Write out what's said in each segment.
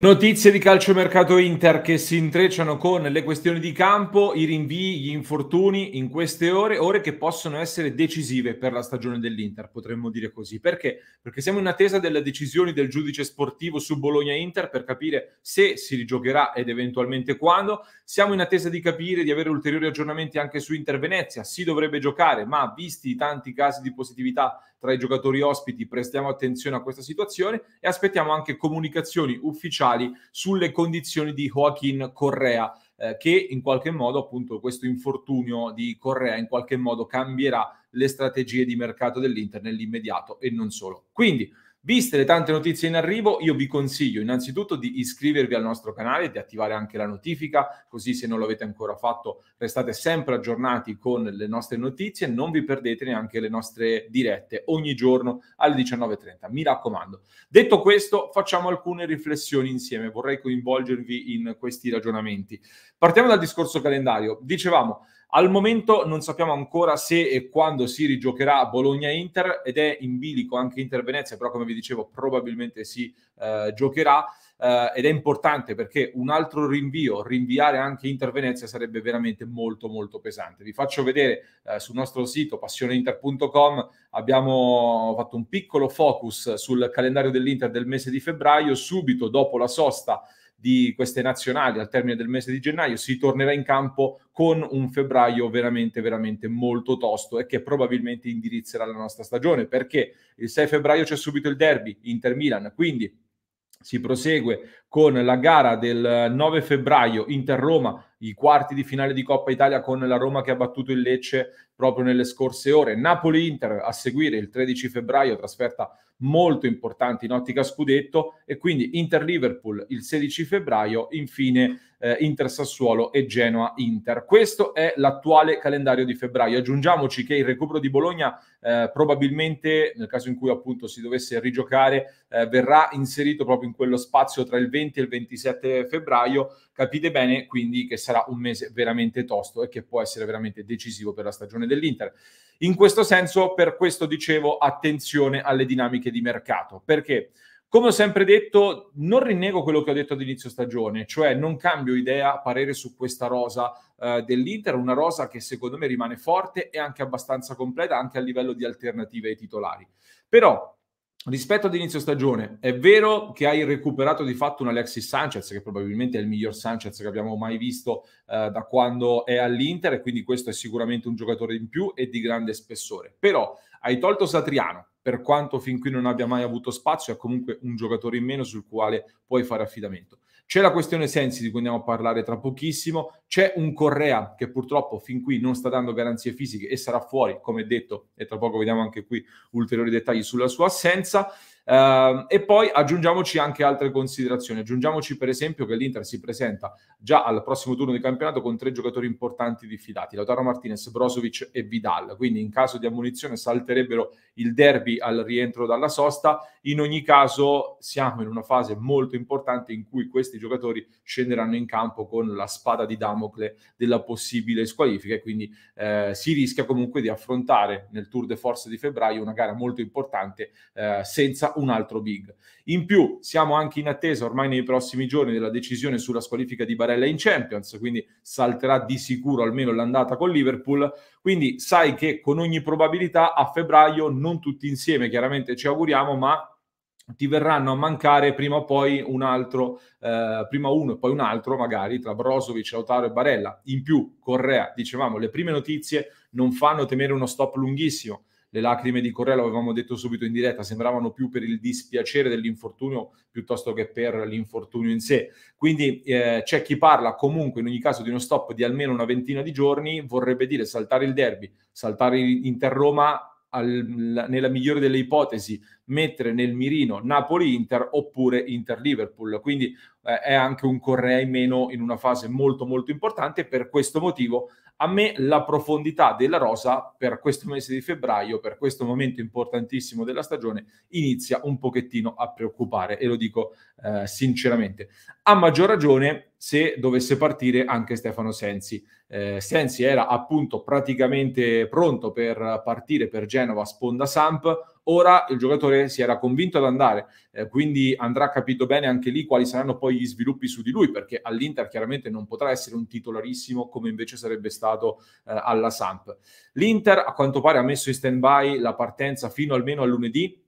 Notizie di calciomercato Inter che si intrecciano con le questioni di campo, i rinvii, gli infortuni in queste ore, ore che possono essere decisive per la stagione dell'Inter, potremmo dire così. Perché? Perché siamo in attesa delle decisioni del giudice sportivo su Bologna-Inter per capire se si rigiocherà ed eventualmente quando. Siamo in attesa di capire, di avere ulteriori aggiornamenti anche su Inter-Venezia, si dovrebbe giocare, ma visti i tanti casi di positività tra i giocatori ospiti, prestiamo attenzione a questa situazione e aspettiamo anche comunicazioni ufficiali sulle condizioni di Joaquin Correa, eh, che in qualche modo appunto questo infortunio di Correa in qualche modo cambierà le strategie di mercato dell'Inter nell'immediato e non solo. Quindi Viste le tante notizie in arrivo, io vi consiglio innanzitutto di iscrivervi al nostro canale e di attivare anche la notifica, così se non l'avete ancora fatto restate sempre aggiornati con le nostre notizie, e non vi perdete neanche le nostre dirette ogni giorno alle 19.30, mi raccomando. Detto questo, facciamo alcune riflessioni insieme, vorrei coinvolgervi in questi ragionamenti. Partiamo dal discorso calendario, dicevamo al momento non sappiamo ancora se e quando si rigiocherà Bologna-Inter ed è in bilico anche Inter-Venezia, però come vi dicevo probabilmente si eh, giocherà eh, ed è importante perché un altro rinvio, rinviare anche Inter-Venezia sarebbe veramente molto molto pesante. Vi faccio vedere eh, sul nostro sito passioneinter.com abbiamo fatto un piccolo focus sul calendario dell'Inter del mese di febbraio, subito dopo la sosta di queste nazionali al termine del mese di gennaio, si tornerà in campo con un febbraio veramente, veramente molto tosto e che probabilmente indirizzerà la nostra stagione perché il 6 febbraio c'è subito il derby Inter-Milan, quindi si prosegue con la gara del 9 febbraio Inter-Roma, i quarti di finale di Coppa Italia con la Roma che ha battuto il Lecce proprio nelle scorse ore. Napoli-Inter a seguire il 13 febbraio, trasferta molto importante in ottica scudetto e quindi Inter-Liverpool il 16 febbraio, infine eh, Inter-Sassuolo e Genoa-Inter. Questo è l'attuale calendario di febbraio. Aggiungiamoci che il recupero di Bologna eh, probabilmente, nel caso in cui appunto si dovesse rigiocare, eh, verrà inserito proprio in quello spazio tra il 20 e il 27 febbraio. Capite bene quindi che sarà un mese veramente tosto e che può essere veramente decisivo per la stagione dell'Inter. In questo senso, per questo dicevo attenzione alle dinamiche di mercato, perché come ho sempre detto, non rinnego quello che ho detto ad inizio stagione, cioè non cambio idea, parere su questa rosa eh, dell'Inter, una rosa che secondo me rimane forte e anche abbastanza completa anche a livello di alternative ai titolari. Però rispetto ad inizio stagione, è vero che hai recuperato di fatto un Alexis Sanchez, che probabilmente è il miglior Sanchez che abbiamo mai visto eh, da quando è all'Inter, e quindi questo è sicuramente un giocatore in più e di grande spessore. Però hai tolto Satriano, per quanto fin qui non abbia mai avuto spazio, è comunque un giocatore in meno sul quale puoi fare affidamento. C'è la questione Sensi di cui andiamo a parlare tra pochissimo, c'è un Correa che purtroppo fin qui non sta dando garanzie fisiche e sarà fuori, come detto, e tra poco vediamo anche qui ulteriori dettagli sulla sua assenza. Eh, e poi aggiungiamoci anche altre considerazioni. Aggiungiamoci per esempio che l'Inter si presenta già al prossimo turno di campionato con tre giocatori importanti diffidati, Lautaro Martinez, Brozovic e Vidal. Quindi in caso di ammunizione salterebbero il derby al rientro dalla sosta. In ogni caso siamo in una fase molto importante in cui questi giocatori scenderanno in campo con la spada di Damocle della possibile squalifica e quindi eh, si rischia comunque di affrontare nel Tour de Force di febbraio una gara molto importante eh, senza un altro big. In più siamo anche in attesa ormai nei prossimi giorni della decisione sulla squalifica di Barella in Champions, quindi salterà di sicuro almeno l'andata con Liverpool, quindi sai che con ogni probabilità a febbraio, non tutti insieme chiaramente ci auguriamo, ma ti verranno a mancare prima o poi un altro, eh, prima uno e poi un altro magari tra Brozovic, Lautaro e Barella. In più, Correa, dicevamo, le prime notizie non fanno temere uno stop lunghissimo le lacrime di Correa, l'avevamo detto subito in diretta, sembravano più per il dispiacere dell'infortunio piuttosto che per l'infortunio in sé. Quindi eh, c'è chi parla comunque in ogni caso di uno stop di almeno una ventina di giorni, vorrebbe dire saltare il derby, saltare Inter-Roma, al, nella migliore delle ipotesi, mettere nel mirino Napoli-Inter oppure Inter-Liverpool. Quindi eh, è anche un Correa in meno in una fase molto molto importante. Per questo motivo a me la profondità della rosa per questo mese di febbraio, per questo momento importantissimo della stagione, inizia un pochettino a preoccupare e lo dico eh, sinceramente. A maggior ragione se dovesse partire anche Stefano Sensi. Eh, Sensi era appunto praticamente pronto per partire per Genova sponda Samp, ora il giocatore si era convinto ad andare, eh, quindi andrà capito bene anche lì quali saranno poi gli sviluppi su di lui, perché all'Inter chiaramente non potrà essere un titolarissimo come invece sarebbe stato eh, alla Samp. L'Inter a quanto pare ha messo in stand-by la partenza fino almeno a lunedì,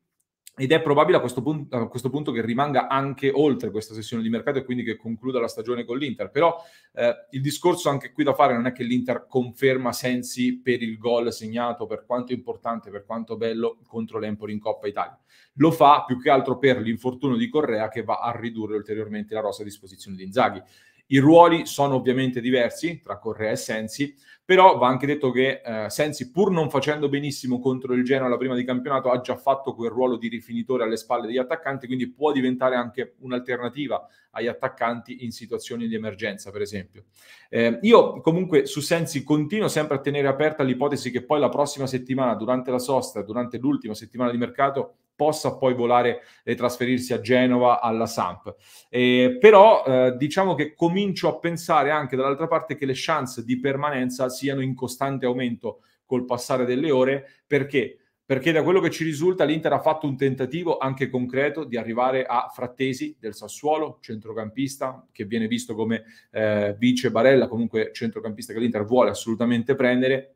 ed è probabile a questo, punto, a questo, punto, che rimanga anche oltre questa sessione di mercato e quindi che concluda la stagione con l'Inter. Però eh, il discorso anche qui da fare non è che l'Inter conferma Sensi per il gol segnato, per quanto importante, per quanto bello contro l'Empoli in Coppa Italia. Lo fa più che altro per l'infortunio di Correa che va a ridurre ulteriormente la rossa a disposizione di Inzaghi. I ruoli sono ovviamente diversi tra Correa e Sensi, però va anche detto che eh, Sensi, pur non facendo benissimo contro il Genoa la prima di campionato, ha già fatto quel ruolo di rifinitore alle spalle degli attaccanti, quindi può diventare anche un'alternativa agli attaccanti in situazioni di emergenza, per esempio. Eh, io comunque su Sensi continuo sempre a tenere aperta l'ipotesi che poi la prossima settimana, durante la sosta, durante l'ultima settimana di mercato, possa poi volare e trasferirsi a Genova alla Samp. Eh, però eh, diciamo che comincio a pensare anche dall'altra parte che le chance di permanenza siano in costante aumento col passare delle ore, perché perché da quello che ci risulta l'Inter ha fatto un tentativo anche concreto di arrivare a Frattesi del Sassuolo, centrocampista che viene visto come eh, vice Barella, comunque centrocampista che l'Inter vuole assolutamente prendere,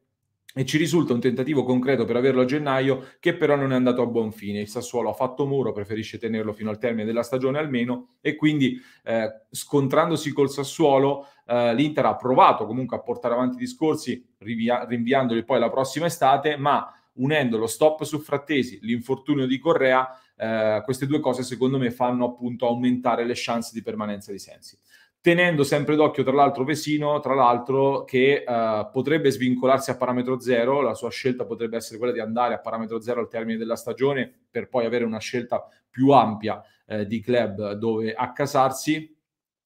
e ci risulta un tentativo concreto per averlo a gennaio che però non è andato a buon fine. Il Sassuolo ha fatto muro, preferisce tenerlo fino al termine della stagione almeno e quindi eh, scontrandosi col Sassuolo eh, l'Inter ha provato comunque a portare avanti i discorsi rinvia- rinviandoli poi alla prossima estate, ma unendo lo stop su Frattesi, l'infortunio di Correa, eh, queste due cose secondo me fanno appunto aumentare le chance di permanenza di Sensi tenendo sempre d'occhio tra l'altro Vesino, tra l'altro che eh, potrebbe svincolarsi a parametro zero, la sua scelta potrebbe essere quella di andare a parametro zero al termine della stagione per poi avere una scelta più ampia eh, di club dove accasarsi,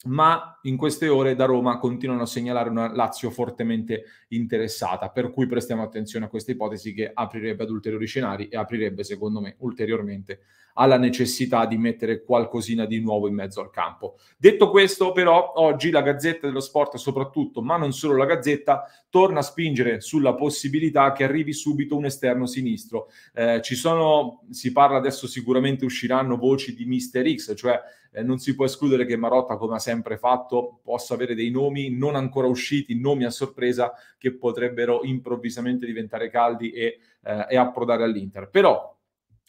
ma in queste ore da Roma continuano a segnalare una Lazio fortemente interessata, per cui prestiamo attenzione a questa ipotesi che aprirebbe ad ulteriori scenari e aprirebbe, secondo me, ulteriormente alla necessità di mettere qualcosina di nuovo in mezzo al campo. Detto questo, però, oggi la Gazzetta dello Sport soprattutto, ma non solo la Gazzetta, torna a spingere sulla possibilità che arrivi subito un esterno sinistro. Eh, ci sono, si parla adesso sicuramente usciranno voci di Mister X, cioè eh, non si può escludere che Marotta, come ha sempre fatto, possa avere dei nomi non ancora usciti, nomi a sorpresa che potrebbero improvvisamente diventare caldi e, eh, e approdare all'Inter. Però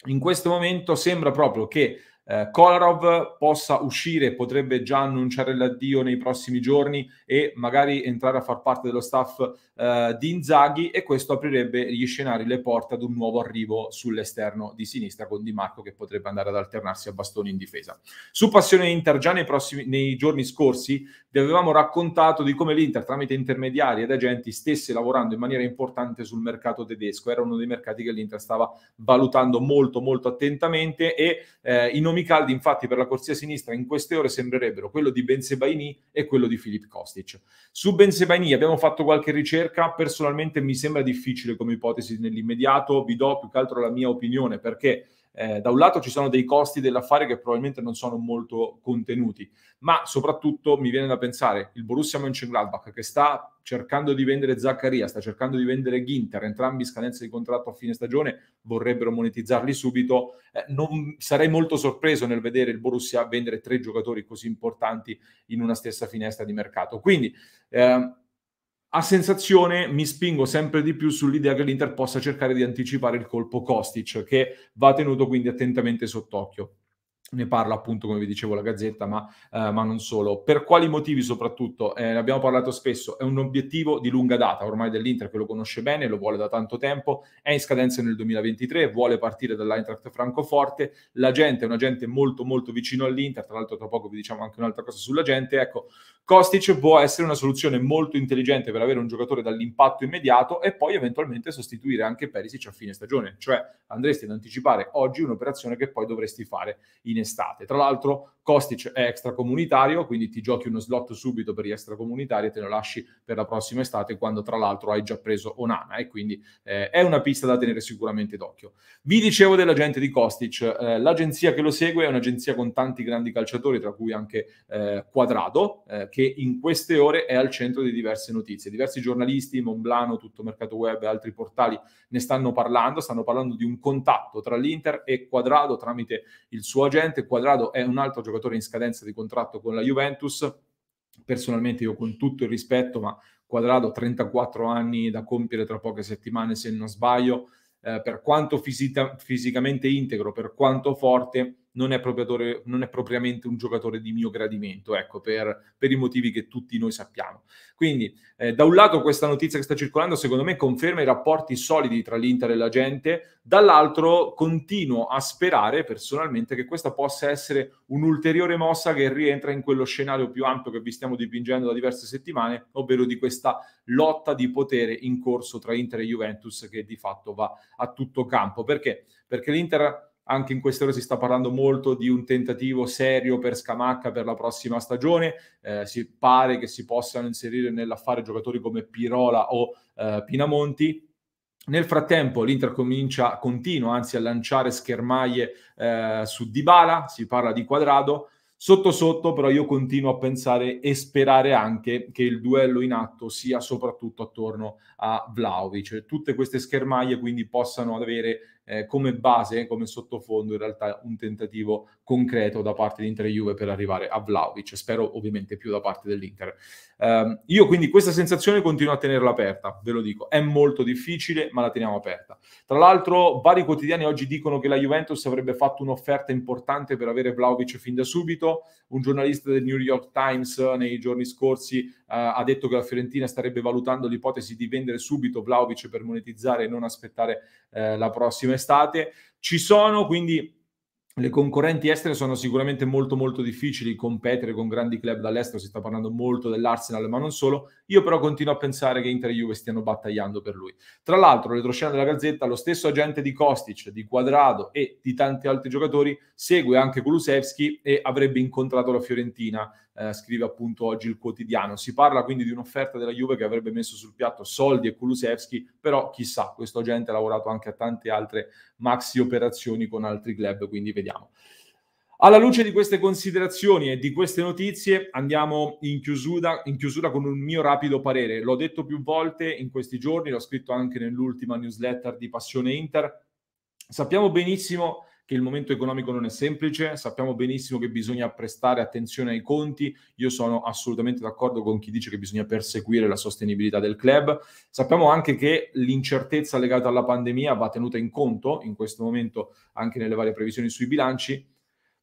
in questo momento sembra proprio che eh, Kolarov possa uscire, potrebbe già annunciare l'addio nei prossimi giorni e magari entrare a far parte dello staff eh, di Inzaghi e questo aprirebbe gli scenari, le porte ad un nuovo arrivo sull'esterno di sinistra con Di Marco che potrebbe andare ad alternarsi a bastoni in difesa. Su Passione Inter già nei, prossimi, nei giorni scorsi vi avevamo raccontato di come l'Inter tramite intermediari ed agenti stesse lavorando in maniera importante sul mercato tedesco, era uno dei mercati che l'Inter stava valutando molto molto attentamente e eh, i nomi nomi caldi infatti per la corsia sinistra in queste ore sembrerebbero quello di Bensebaini e quello di Filip Kostic. Su Bensebaini abbiamo fatto qualche ricerca, personalmente mi sembra difficile come ipotesi nell'immediato, vi do più che altro la mia opinione perché eh, da un lato ci sono dei costi dell'affare che probabilmente non sono molto contenuti, ma soprattutto mi viene da pensare il Borussia Mönchengladbach che sta cercando di vendere Zaccaria, sta cercando di vendere Ginter, entrambi scadenze di contratto a fine stagione, vorrebbero monetizzarli subito. Eh, non, sarei molto sorpreso nel vedere il Borussia vendere tre giocatori così importanti in una stessa finestra di mercato. Quindi eh, a sensazione mi spingo sempre di più sull'idea che l'Inter possa cercare di anticipare il colpo Kostic, che va tenuto quindi attentamente sott'occhio ne parla appunto, come vi dicevo, la Gazzetta, ma, eh, ma non solo. Per quali motivi soprattutto? Eh, ne abbiamo parlato spesso, è un obiettivo di lunga data, ormai dell'Inter che lo conosce bene, lo vuole da tanto tempo, è in scadenza nel 2023, vuole partire dall'Eintracht Francoforte, la gente è una gente molto molto vicino all'Inter, tra l'altro tra poco vi diciamo anche un'altra cosa sulla gente, ecco, Kostic può essere una soluzione molto intelligente per avere un giocatore dall'impatto immediato e poi eventualmente sostituire anche Perisic a fine stagione, cioè andresti ad anticipare oggi un'operazione che poi dovresti fare in in estate. Tra l'altro Kostic cioè, è extracomunitario, quindi ti giochi uno slot subito per gli extracomunitari e te lo lasci per la prossima estate, quando tra l'altro hai già preso Onana. E eh, quindi eh, è una pista da tenere sicuramente d'occhio. Vi dicevo dell'agente di Kostic, eh, l'agenzia che lo segue è un'agenzia con tanti grandi calciatori, tra cui anche eh, Quadrado, eh, che in queste ore è al centro di diverse notizie. Diversi giornalisti, Monblano, Tutto Mercato Web e altri portali ne stanno parlando, stanno parlando di un contatto tra l'Inter e Quadrado tramite il suo agente. Quadrado è un altro giocatore giocatore in scadenza di contratto con la Juventus. Personalmente io con tutto il rispetto, ma Quadrado 34 anni da compiere tra poche settimane se non sbaglio, eh, per quanto fisita- fisicamente integro, per quanto forte, non è, non è, propriamente un giocatore di mio gradimento, ecco, per, per i motivi che tutti noi sappiamo. Quindi, eh, da un lato, questa notizia che sta circolando, secondo me, conferma i rapporti solidi tra l'Inter e la gente, dall'altro, continuo a sperare personalmente che questa possa essere un'ulteriore mossa che rientra in quello scenario più ampio che vi stiamo dipingendo da diverse settimane, ovvero di questa lotta di potere in corso tra Inter e Juventus che di fatto va a tutto campo. Perché? Perché l'Inter anche in queste ore si sta parlando molto di un tentativo serio per Scamacca per la prossima stagione, eh, si pare che si possano inserire nell'affare giocatori come Pirola o eh, Pinamonti, nel frattempo l'Inter comincia, continua anzi a lanciare schermaglie eh, su Dybala, si parla di quadrado, sotto sotto però io continuo a pensare e sperare anche che il duello in atto sia soprattutto attorno a Vlaovic. Tutte queste schermaglie quindi possano avere eh, come base, come sottofondo in realtà un tentativo concreto da parte di Inter e Juve per arrivare a Vlaovic, spero ovviamente più da parte dell'Inter. Eh, io quindi questa sensazione continuo a tenerla aperta, ve lo dico, è molto difficile, ma la teniamo aperta. Tra l'altro, vari quotidiani oggi dicono che la Juventus avrebbe fatto un'offerta importante per avere Vlaovic fin da subito. Un giornalista del New York Times eh, nei giorni scorsi eh, ha detto che la Fiorentina starebbe valutando l'ipotesi di vendere subito Vlaovic per monetizzare e non aspettare eh, la prossima estate. Ci sono quindi le concorrenti estere sono sicuramente molto molto difficili competere con grandi club dall'estero, si sta parlando molto dell'Arsenal ma non solo, io però continuo a pensare che Inter e Juve stiano battagliando per lui. Tra l'altro, retroscena della Gazzetta, lo stesso agente di Kostic, di Quadrado e di tanti altri giocatori segue anche Kulusevski e avrebbe incontrato la Fiorentina eh, scrive appunto oggi il quotidiano. Si parla quindi di un'offerta della Juve che avrebbe messo sul piatto soldi e Kulusevski, però chissà, questo agente ha lavorato anche a tante altre maxi operazioni con altri club, quindi vediamo. Alla luce di queste considerazioni e di queste notizie andiamo in chiusura, in chiusura, con un mio rapido parere. L'ho detto più volte in questi giorni, l'ho scritto anche nell'ultima newsletter di Passione Inter. Sappiamo benissimo che il momento economico non è semplice, sappiamo benissimo che bisogna prestare attenzione ai conti, io sono assolutamente d'accordo con chi dice che bisogna perseguire la sostenibilità del club, sappiamo anche che l'incertezza legata alla pandemia va tenuta in conto in questo momento anche nelle varie previsioni sui bilanci,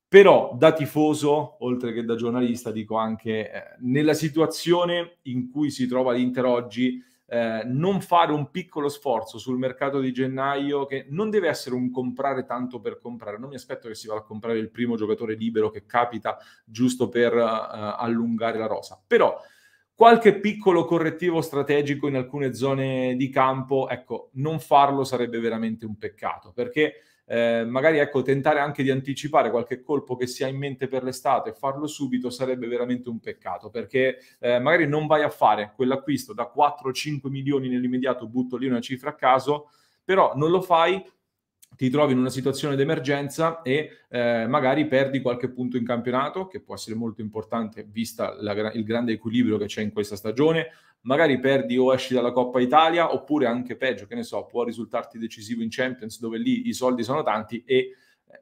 però da tifoso, oltre che da giornalista, dico anche eh, nella situazione in cui si trova l'Inter oggi, eh, non fare un piccolo sforzo sul mercato di gennaio che non deve essere un comprare tanto per comprare. Non mi aspetto che si vada a comprare il primo giocatore libero che capita giusto per eh, eh allungare la rosa. Però qualche piccolo correttivo strategico in alcune zone di campo, ecco, non farlo sarebbe veramente un peccato perché eh, magari ecco, tentare anche di anticipare qualche colpo che si ha in mente per l'estate e farlo subito sarebbe veramente un peccato perché eh, magari non vai a fare quell'acquisto da 4-5 milioni nell'immediato, butto lì una cifra a caso, però non lo fai ti trovi in una situazione d'emergenza e eh, magari perdi qualche punto in campionato, che può essere molto importante vista la, il grande equilibrio che c'è in questa stagione, magari perdi o esci dalla Coppa Italia, oppure anche peggio, che ne so, può risultarti decisivo in Champions dove lì i soldi sono tanti e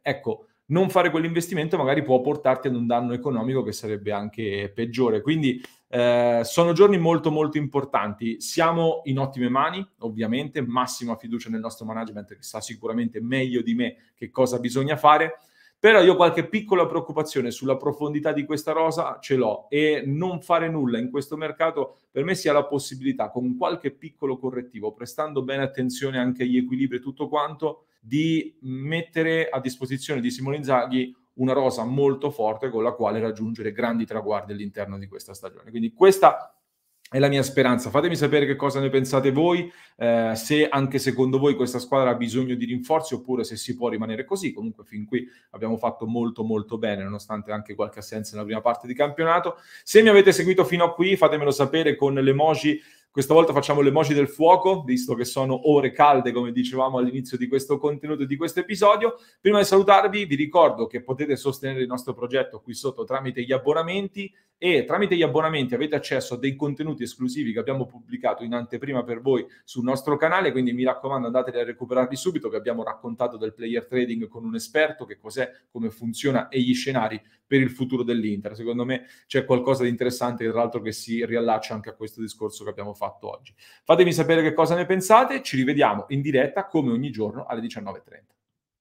ecco, non fare quell'investimento magari può portarti ad un danno economico che sarebbe anche peggiore. Quindi eh, sono giorni molto molto importanti. Siamo in ottime mani, ovviamente, massima fiducia nel nostro management che sa sicuramente meglio di me che cosa bisogna fare. Però io qualche piccola preoccupazione sulla profondità di questa rosa ce l'ho e non fare nulla in questo mercato per me sia la possibilità con qualche piccolo correttivo, prestando bene attenzione anche agli equilibri e tutto quanto, di mettere a disposizione di Simone Inzaghi una rosa molto forte con la quale raggiungere grandi traguardi all'interno di questa stagione. Quindi questa è la mia speranza. Fatemi sapere che cosa ne pensate voi, eh, se anche secondo voi questa squadra ha bisogno di rinforzi oppure se si può rimanere così. Comunque fin qui abbiamo fatto molto molto bene, nonostante anche qualche assenza nella prima parte di campionato. Se mi avete seguito fino a qui, fatemelo sapere con l'emoji questa volta facciamo le emoji del fuoco, visto che sono ore calde, come dicevamo all'inizio di questo contenuto e di questo episodio. Prima di salutarvi, vi ricordo che potete sostenere il nostro progetto qui sotto tramite gli abbonamenti e tramite gli abbonamenti avete accesso a dei contenuti esclusivi che abbiamo pubblicato in anteprima per voi sul nostro canale, quindi mi raccomando andateli a recuperarli subito, che abbiamo raccontato del player trading con un esperto, che cos'è, come funziona e gli scenari per il futuro dell'Inter. Secondo me c'è qualcosa di interessante, tra l'altro, che si riallaccia anche a questo discorso che abbiamo fatto fatto oggi. Fatemi sapere che cosa ne pensate, ci rivediamo in diretta come ogni giorno alle 19.30.